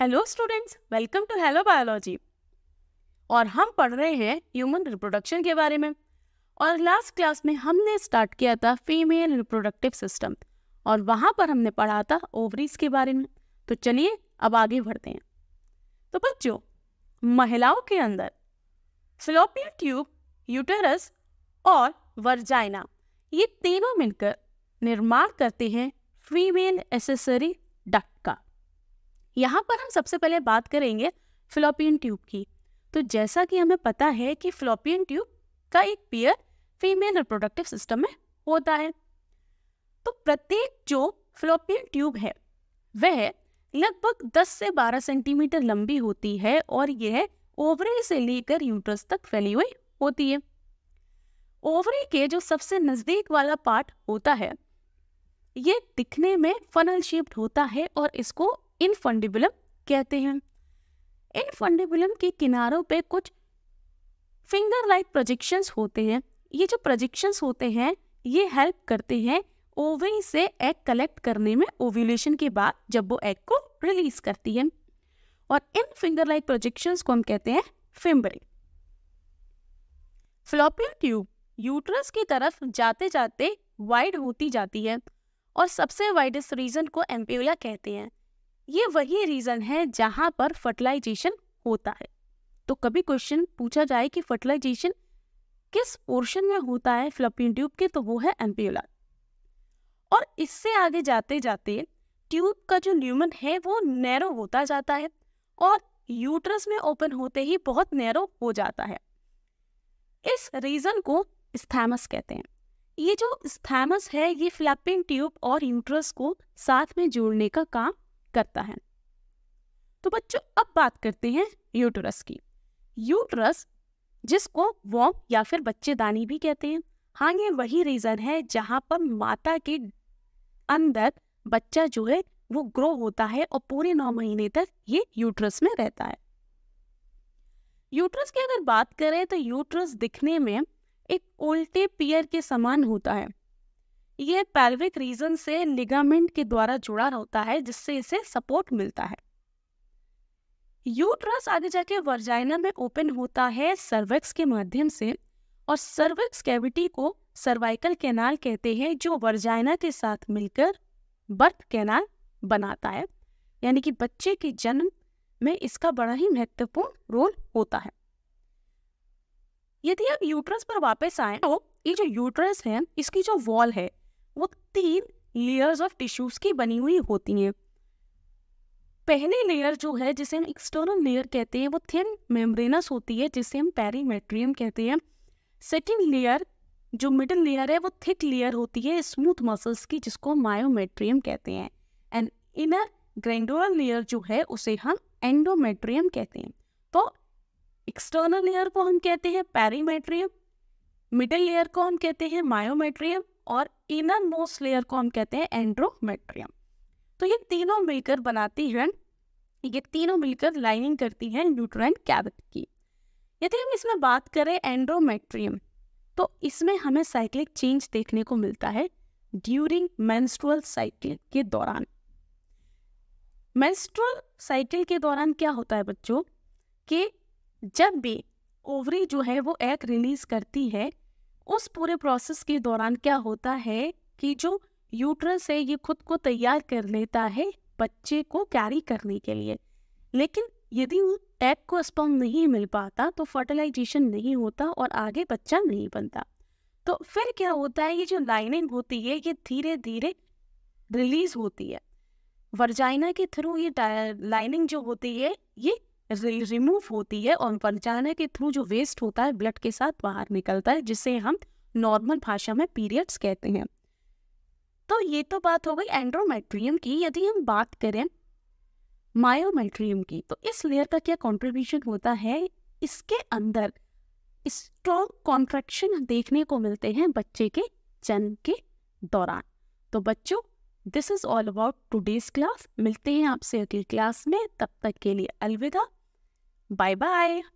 hello students welcome to hello biology और हम पढ़ रहे हैं ह्यूमन रिप्रोडक्शन के बारे में और लास्ट क्लास में हमने स्टार्ट किया था फीमेल रिप्रोडक्टिव सिस्टम और वहाँ पर हमने पढ़ा था ओवरीज के बारे में तो चलिए अब आगे बढ़ते हैं तो बच्चों महिलाओं के अंदर फिलोपियन ट्यूब यूटेरस और वर्जाइना ये तीनों मिलकर निर्माण करते हैं फीमेल एसेसरी डक्ट का यहाँ पर हम सबसे पहले बात करेंगे फ्लोपियन ट्यूब की तो जैसा कि हमें पता है कि फ्लोपियन ट्यूब का एक पेयर फीमेल रिप्रोडक्टिव सिस्टम में होता है तो प्रत्येक जो फ्लोपियन ट्यूब है वह लगभग 10 से 12 सेंटीमीटर लंबी होती है और यह ओवरी से लेकर यूट्रस तक फैली हुई होती है ओवरी के जो सबसे नज़दीक वाला पार्ट होता है ये दिखने में फनल शेप्ड होता है और इसको इनफंडिबुलम कहते हैं इनफंडिबुलम के किनारों पे कुछ फिंगर लाइक प्रोजेक्शंस होते हैं ये जो प्रोजेक्शंस होते हैं ये हेल्प करते हैं ओवरी से एग कलेक्ट करने में ओव्यूलेशन के बाद जब वो एग को रिलीज करती है और इन फिंगर लाइक प्रोजेक्शंस को हम कहते हैं फिम्बरी फ्लॉपियन ट्यूब यूट्रस की तरफ जाते जाते वाइड होती जाती है और सबसे वाइडेस्ट रीजन को एम्प्यूला कहते हैं ये वही रीजन है जहां पर फर्टिलाइजेशन होता है तो कभी क्वेश्चन पूछा जाए कि फर्टिलाइजेशन किस पोर्शन में होता है फ्लपिन ट्यूब के तो वो है एम्पियोलार और इससे आगे जाते जाते ट्यूब का जो न्यूमन है वो नैरो होता जाता है और यूट्रस में ओपन होते ही बहुत नैरो हो जाता है इस रीजन को स्थैमस कहते हैं ये जो स्थैमस है ये फ्लैपिंग ट्यूब और यूट्रस को साथ में जोड़ने का काम करता है तो बच्चों अब बात करते हैं यूटरस की यूटरस जिसको वॉम या फिर बच्चेदानी भी कहते हैं हाँ ये वही रीज़न है जहाँ पर माता के अंदर बच्चा जो है वो ग्रो होता है और पूरे नौ महीने तक ये यूट्रस में रहता है यूट्रस की अगर बात करें तो यूट्रस दिखने में एक उल्टे पियर के समान होता है ये पैल्विक रीजन से लिगामेंट के द्वारा जुड़ा रहता है जिससे इसे सपोर्ट मिलता है यूट्रस आगे जाके वर्जाइना में ओपन होता है सर्वेक्स के माध्यम से और सर्वेक्स कैविटी को सर्वाइकल कैनाल कहते हैं जो वर्जाइना के साथ मिलकर बर्थ कैनाल बनाता है यानी कि बच्चे के जन्म में इसका बड़ा ही महत्वपूर्ण रोल होता है यदि आप यूट्रस पर वापस आए तो ये जो यूट्रस है इसकी जो वॉल है वो तीन लेयर्स ऑफ टिश्यूज की बनी हुई होती हैं पहली लेयर जो है जिसे हम एक्सटर्नल लेयर कहते हैं वो थिन मेम्ब्रेनस होती है जिसे हम पेरीमेट्रियम कहते हैं सेकेंड लेयर जो मिडिल लेयर है वो थिक लेयर होती है स्मूथ मसल्स की जिसको मायोमेट्रियम कहते हैं एंड इनर ग्रेंडोरल लेयर जो है उसे हम एंडोमेट्रियम कहते हैं तो एक्सटर्नल लेयर को हम कहते हैं पेरीमेट्रियम मिडिल लेयर को हम कहते हैं मायोमेट्रियम और इनर मोस्ट लेयर को हम कहते हैं एंड्रोमेट्रियम तो ये तीनों मिलकर बनाती हैं ये तीनों मिलकर लाइनिंग करती हैं न्यूट्रन कैबिट की यदि हम इसमें बात करें एंड्रोमेट्रियम तो इसमें हमें साइक्लिक चेंज देखने को मिलता है ड्यूरिंग मेंस्ट्रुअल साइकिल के दौरान मेंस्ट्रुअल साइकिल के दौरान क्या होता है बच्चों कि जब भी ओवरी जो है वो एग रिलीज करती है उस पूरे प्रोसेस के दौरान क्या होता है कि जो यूट्रस है ये खुद को तैयार कर लेता है बच्चे को कैरी करने के लिए लेकिन यदि एग को स्पम नहीं मिल पाता तो फर्टिलाइजेशन नहीं होता और आगे बच्चा नहीं बनता तो फिर क्या होता है ये जो लाइनिंग होती है ये धीरे धीरे रिलीज होती है वर्जाइना के थ्रू ये लाइनिंग जो होती है ये रिमूव होती है और पंचाना के थ्रू जो वेस्ट होता है ब्लड के साथ बाहर निकलता है जिसे हम नॉर्मल भाषा में पीरियड्स कहते हैं तो ये तो बात हो गई एंड्रोमेट्रियम की यदि हम बात करें मायोमेट्रियम की तो इस लेयर का क्या कॉन्ट्रीब्यूशन होता है इसके अंदर स्ट्रॉन्ग कॉन्ट्रेक्शन देखने को मिलते हैं बच्चे के जन्म के दौरान तो बच्चों this is all about today's class मिलते हैं आपसे अगली क्लास में तब तक के लिए अलविदा बाय बाय